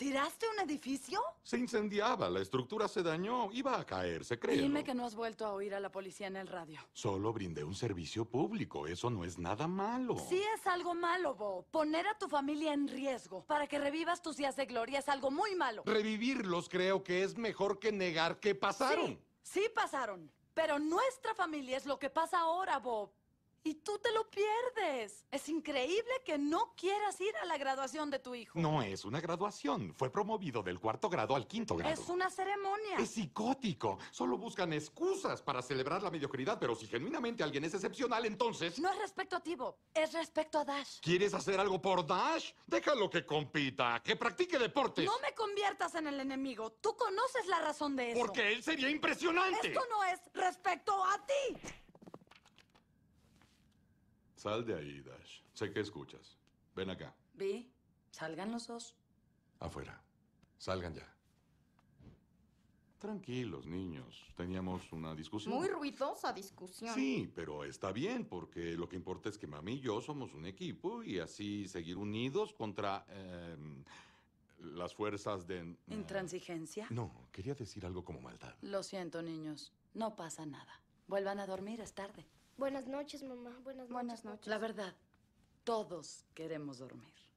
¿Tiraste un edificio? Se incendiaba, la estructura se dañó, iba a caerse, creo. Dime que no has vuelto a oír a la policía en el radio. Solo brindé un servicio público, eso no es nada malo. Sí es algo malo, Bob. Poner a tu familia en riesgo para que revivas tus días de gloria es algo muy malo. Revivirlos creo que es mejor que negar que pasaron. Sí, sí pasaron. Pero nuestra familia es lo que pasa ahora, Bob. Y tú te lo pierdes. Es increíble que no quieras ir a la graduación de tu hijo. No es una graduación. Fue promovido del cuarto grado al quinto grado. Es una ceremonia. Es psicótico. Solo buscan excusas para celebrar la mediocridad, pero si genuinamente alguien es excepcional, entonces... No es respecto a Tibo, Es respecto a Dash. ¿Quieres hacer algo por Dash? Déjalo que compita, que practique deportes. No me conviertas en el enemigo. Tú conoces la razón de eso. Porque él sería impresionante. Esto no es respecto a ti. Sal de ahí, Dash. Sé que escuchas. Ven acá. Vi, salgan los dos. Afuera. Salgan ya. Tranquilos, niños. Teníamos una discusión. Muy ruidosa discusión. Sí, pero está bien, porque lo que importa es que mami y yo somos un equipo y así seguir unidos contra em, las fuerzas de... Eh, ¿Intransigencia? No, quería decir algo como maldad. Lo siento, niños. No pasa nada. Vuelvan a dormir, es tarde. Buenas noches, mamá. Buenas noches. La verdad, todos queremos dormir.